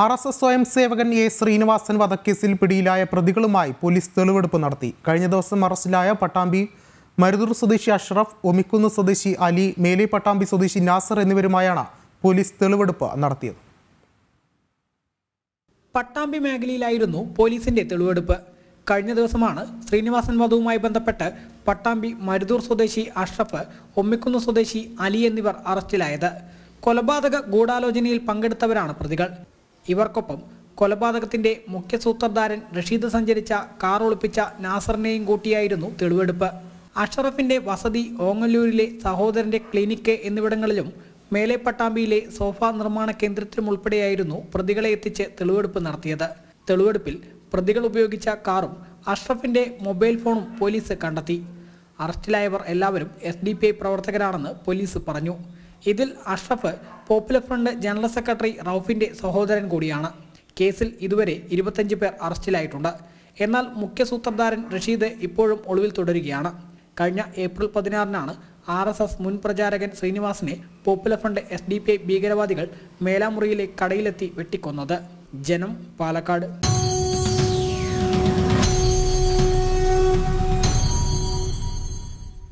R S S സ്വയം സേവകൻ A Sreenivasan വധക്കേസിൽ പിടിയിലായ പ്രതികളുമായി പോലീസ് തെളിവെടുപ്പ് നടത്തി കഴിഞ്ഞ ദിവസം അറസ്റ്റിലായ പട്ടാമ്പി മരുതൂർ സ്വദേശി അഷ്റഫ് ഒമിക്കുന്ന് സ്വദേശി അലി മേലെ പട്ടാമ്പി സ്വദേശി നാസർ എന്നിവരുമായാണ് പോലീസ് തെളിവെടുപ്പ് നടത്തിയത് പട്ടാമ്പി മേഖലയിലായിരുന്നു പോലീസിന്റെ തെളിവെടുപ്പ് കഴിഞ്ഞ ദിവസമാണ് ശ്രീനിവാസൻ വധവുമായി ബന്ധപ്പെട്ട് പട്ടാമ്പി മരുതൂർ സ്വദേശി അഷ്റഫ് ഒമ്മിക്കുന്ന് സ്വദേശി അലി എന്നിവർ അറസ്റ്റിലായത് കൊലപാതക ഗൂഢാലോചനയിൽ പങ്കെടുത്തവരാണ് പ്രതികൾ ഇവർക്കൊപ്പം കൊലപാതകത്തിന്റെ മുഖ്യ സൂത്രധാരൻ റഷീദ് സഞ്ചരിച്ച കാർ ഒളിപ്പിച്ച നാസറിനെയും കൂട്ടിയായിരുന്നു തെളിവെടുപ്പ് അഷറഫിന്റെ വസതി ഓങ്ങല്ലൂരിലെ സഹോദരന്റെ ക്ലിനിക്ക് എന്നിവിടങ്ങളിലും മേലെ പട്ടാമ്പിയിലെ സോഫ നിർമ്മാണ കേന്ദ്രത്തിലും ഉൾപ്പെടെയായിരുന്നു പ്രതികളെ എത്തിച്ച് തെളിവെടുപ്പ് നടത്തിയത് തെളിവെടുപ്പിൽ പ്രതികൾ ഉപയോഗിച്ച കാറും അഷ്റഫിന്റെ മൊബൈൽ ഫോണും പോലീസ് കണ്ടെത്തി അറസ്റ്റിലായവർ എല്ലാവരും എസ് പ്രവർത്തകരാണെന്ന് പോലീസ് പറഞ്ഞു ഇതിൽ Ashraf popular front general secretary റൌഫിൻ്റെ സഹോദരൻ കൂടിയാണ് കേസിൽ ഇതുവരെ ഇരുപത്തഞ്ച് പേർ അറസ്റ്റിലായിട്ടുണ്ട് എന്നാൽ മുഖ്യ സൂത്രധാരൻ റഷീദ് ഇപ്പോഴും ഒളിവിൽ തുടരുകയാണ് കഴിഞ്ഞ ഏപ്രിൽ പതിനാറിനാണ് ആർ എസ് എസ് മുൻ പ്രചാരകൻ ശ്രീനിവാസിനെ popular front S D P I ഭീകരവാദികൾ മേലാമുറിയിലെ കടയിലെത്തി വെട്ടിക്കൊന്നത് ജനം പാലക്കാട്